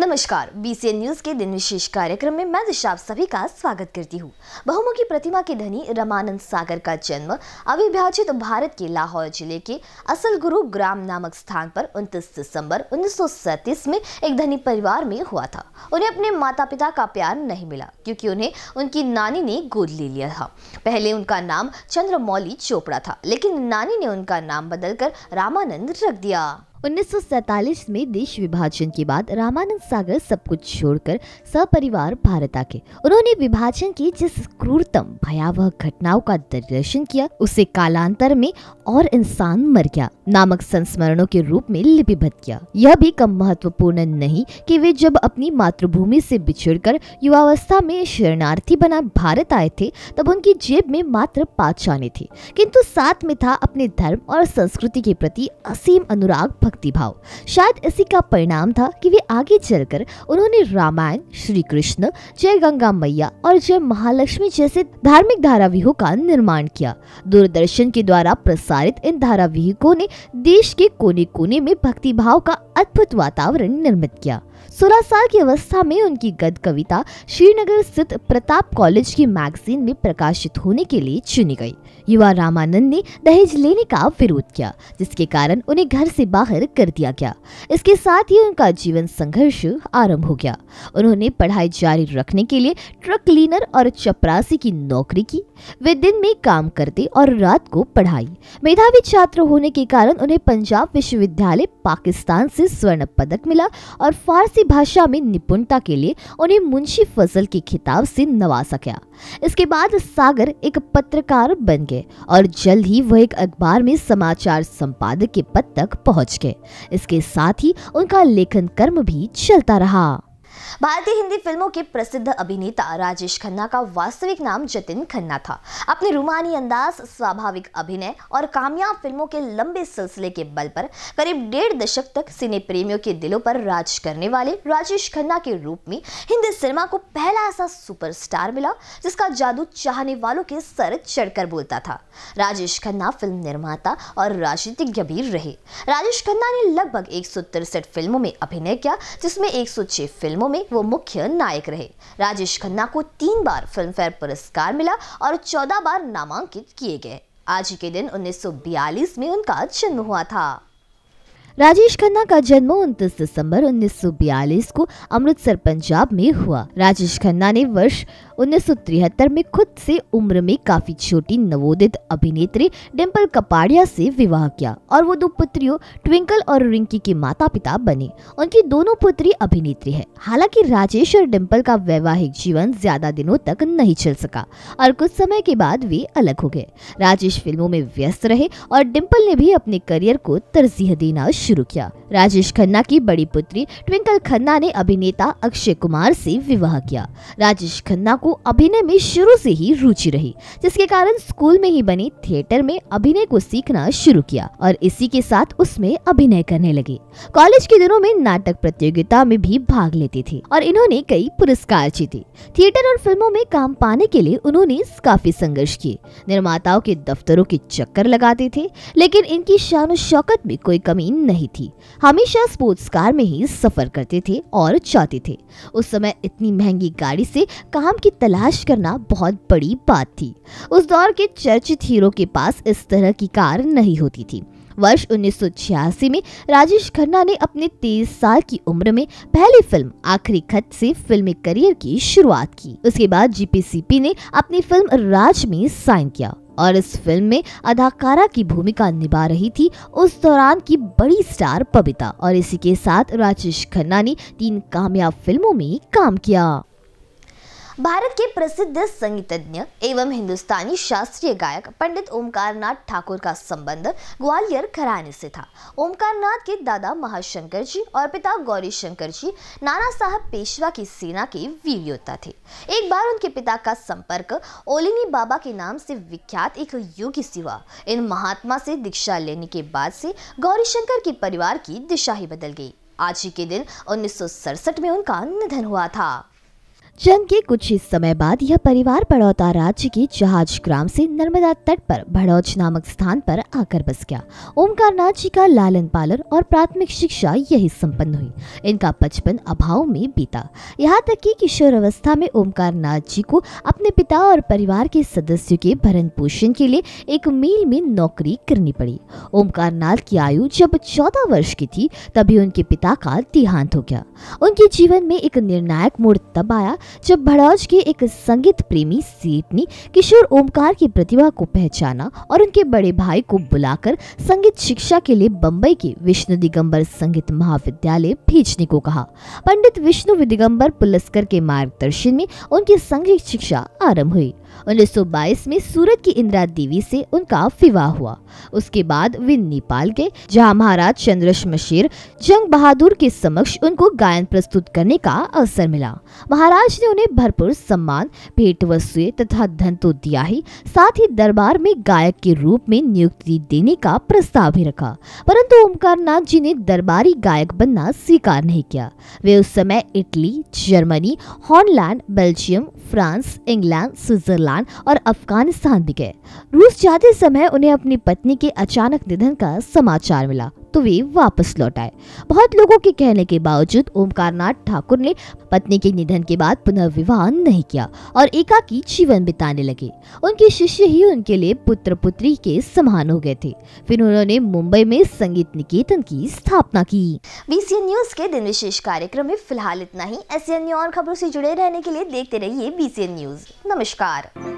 नमस्कार BCN news के दिन विशेष कार्यक्रम में मैं दिशा सभी का स्वागत करती हूँ बहुमुखी प्रतिमा के धनी रमानंद सागर का जन्म अविभाजित भारत के लाहौर जिले के असल गुरु ग्राम नामक स्थान पर 29 दिसंबर 1937 में एक धनी परिवार में हुआ था उन्हें अपने माता पिता का प्यार नहीं मिला क्योंकि उन्हें उनकी नानी ने गोद ले लिया था पहले उनका नाम चंद्रमौली चोपड़ा था लेकिन नानी ने उनका नाम बदलकर रामानंद रख दिया उन्नीस में देश विभाजन के बाद रामानंद सागर सब कुछ छोड़कर सपरिवार भारत आ गए उन्होंने विभाजन की जिस क्रूरतम भयावह घटनाओं का दर्शन किया उसे कालांतर में और इंसान मर गया नामक संस्मरणों के रूप में लिपिबद्ध किया यह भी कम महत्वपूर्ण नहीं कि वे जब अपनी मातृभूमि से कर युवावस्था में शरणार्थी बना भारत आए थे तब उनकी जेब में मात्र पाँच आने थे किंतु साथ में था अपने धर्म और संस्कृति के प्रति असीम अनुराग भक्ति भाव शायद इसी का परिणाम था कि वे आगे चलकर उन्होंने रामायण श्री कृष्ण जय गंगा मैया और जय महालक्ष्मी जैसे धार्मिक धारावाहिकों का निर्माण किया दूरदर्शन के द्वारा प्रसारित इन धारावाहिकों ने देश के कोने कोने में भक्ति भाव का अद्भुत वातावरण निर्मित किया सोलह साल की अवस्था में उनकी गद कविता श्रीनगर स्थित प्रताप कॉलेज की मैगजीन में प्रकाशित होने के लिए चुनी गई युवा रामानंद ने दहेज लेने का विरोध किया जिसके कारण उन्हें घर से बाहर कर दिया गया इसके साथ ही उनका जीवन संघर्ष आरंभ हो गया उन्होंने पढ़ाई जारी रखने के लिए ट्रक क्लीनर और चपरासी की नौकरी की वे दिन में काम करते और रात को पढ़ाई मेधावी छात्र होने के कारण उन्हें पंजाब विश्वविद्यालय पाकिस्तान से स्वर्ण पदक मिला और फारसी भाषा में निपुणता के लिए उन्हें मुंशी फजल के खिताब से नवाजा गया इसके बाद सागर एक पत्रकार बन गए और जल्द ही वह एक अखबार में समाचार संपादक के पद तक पहुंच गए इसके साथ ही उनका लेखन कर्म भी चलता रहा भारतीय हिंदी फिल्मों के प्रसिद्ध अभिनेता राजेश खन्ना का वास्तविक नाम जतिन खन्ना था अपने रूमानी अंदाज स्वाभाविक अभिनय और कामयाब फिल्मों के लंबे सिलसिले के बल पर करीब डेढ़ दशक तक सिने प्रेमियों के दिलों पर राज करने वाले राजेश खन्ना के रूप में हिंदी सिनेमा को पहला ऐसा सुपरस्टार मिला जिसका जादू चाहने वालों के सर चढ़कर बोलता था राजेश खन्ना फिल्म निर्माता और राजनीतिज्ञ भी रहे राजेश खन्ना ने लगभग एक फिल्मों में अभिनय किया जिसमें एक फिल्मों में में वो मुख्य नायक रहे राजेश खन्ना को तीन बार फिल्म फेयर पुरस्कार मिला और चौदह बार नामांकित किए गए आज ही के दिन 1942 में उनका जन्म हुआ था राजेश खन्ना का जन्म 29 दिसंबर 1942 को अमृतसर पंजाब में हुआ राजेश खन्ना ने वर्ष उन्नीस में खुद से उम्र में काफी छोटी नवोदित अभिनेत्री डिम्पल कपाड़िया से विवाह किया और वो दो पुत्रियों ट्विंकल और रिंकी के माता पिता बने उनकी दोनों पुत्री अभिनेत्री है हालांकि राजेश और डिम्पल का वैवाहिक जीवन ज्यादा दिनों तक नहीं चल सका और कुछ समय के बाद वे अलग हो गए राजेश फिल्मों में व्यस्त रहे और डिम्पल ने भी अपने करियर को तरजीह देना शुरू किया राजेश खन्ना की बड़ी पुत्री ट्विंकल खन्ना ने अभिनेता अक्षय कुमार से विवाह किया राजेश खन्ना को को अभिनय में शुरू से ही रुचि रही जिसके कारण स्कूल में ही बने थिएटर में अभिनय को सीखना शुरू किया और इसी के साथ उसमें अभिनय करने लगे कॉलेज के दिनों में नाटक प्रतियोगिता में भी भाग लेती थी और इन्होंने कई पुरस्कार जीते थिएटर और फिल्मों में काम पाने के लिए उन्होंने काफी संघर्ष किए निर्माताओं के दफ्तरों के चक्कर लगाते थे लेकिन इनकी शान शौकत में कोई कमी नहीं थी हमेशा स्पोर्ट्स कार में ही सफर करते थे और चाहते थे उस समय इतनी महंगी गाड़ी से काम की तलाश करना बहुत बड़ी बात थी उस दौर के चर्चित हीरो के पास इस तरह की कार नहीं होती थी वर्ष उन्नीस में राजेश खन्ना ने अपने 23 साल की उम्र में पहली फिल्म आखिरी खत से फिल्मी करियर की शुरुआत की उसके बाद जीपीसीपी ने अपनी फिल्म राज में साइन किया और इस फिल्म में अदाकारा की भूमिका निभा रही थी उस दौरान की बड़ी स्टार पबिता और इसी के साथ राजेश खन्ना ने तीन कामयाब फिल्मों में काम किया भारत के प्रसिद्ध संगीतज्ञ एवं हिंदुस्तानी शास्त्रीय गायक पंडित ओमकार नाथ ठाकुर का संबंध ग्वालियर घराने से था ओमकार नाथ के दादा महाशंकर जी और पिता गौरी शंकर जी नाना साहब पेशवा की सेना के वीर योद्धा थे एक बार उनके पिता का संपर्क ओलिनी बाबा के नाम से विख्यात एक योगी से हुआ इन महात्मा से दीक्षा लेने के बाद से गौरीशंकर के परिवार की दिशा ही बदल गई आज ही के दिन उन्नीस में उनका निधन हुआ था चंद के कुछ ही समय बाद यह परिवार बड़ौता राज्य के जहाज ग्राम से नर्मदा तट पर भड़ौच नामक स्थान पर आकर बस गया ओमकार नाथ जी का लालन पालन और प्राथमिक शिक्षा यही संपन्न हुई इनका बचपन अभाव में बीता यहाँ तक कि किशोर अवस्था में ओमकार नाथ जी को अपने पिता और परिवार के सदस्यों के भरण पोषण के लिए एक मील में नौकरी करनी पड़ी ओमकार नाथ की आयु जब चौदह वर्ष की थी तभी उनके पिता का देहांत हो गया उनके जीवन में एक निर्णायक मोड़ तब आया जब भड़ौज के एक संगीत प्रेमी सेठ ने किशोर ओमकार की प्रतिभा को पहचाना और उनके बड़े भाई को बुलाकर संगीत शिक्षा के लिए बम्बई के विष्णु दिगंबर संगीत महाविद्यालय भेजने को कहा पंडित विष्णु दिगंबर पुलस्कर के मार्गदर्शन में उनकी संगीत शिक्षा आरम्भ हुई 1922 में सूरत की इंदिरा देवी से उनका विवाह हुआ उसके बाद वे नेपाल गए जहां महाराज चंद्र शमशेर जंग बहादुर के समक्ष उनको गायन प्रस्तुत करने का अवसर मिला महाराज ने उन्हें भरपूर सम्मान भेंट वस्तुएं तथा धन तो दिया ही साथ ही दरबार में गायक के रूप में नियुक्ति देने का प्रस्ताव भी रखा परंतु ओमकार नाथ जी ने दरबारी गायक बनना स्वीकार नहीं किया वे उस समय Italy Germany Holland Belgium France England Switzerland Switzerland और अफगानिस्तान भी गए रूस जाते समय उन्हें अपनी पत्नी के अचानक निधन का समाचार मिला तो वे वापस लौट आए बहुत लोगों के कहने के बावजूद ओमकारनाथ ठाकुर ने पत्नी के निधन के बाद पुनर्विवाह नहीं किया और एकाकी जीवन बिताने लगे उनके शिष्य ही उनके लिए पुत्र पुत्री के समान हो गए थे फिर उन्होंने मुंबई में संगीत निकेतन की स्थापना की बी न्यूज के दिन विशेष कार्यक्रम में फिलहाल इतना ही ऐसी अन्य और खबरों से जुड़े रहने के लिए देखते रहिए बी न्यूज नमस्कार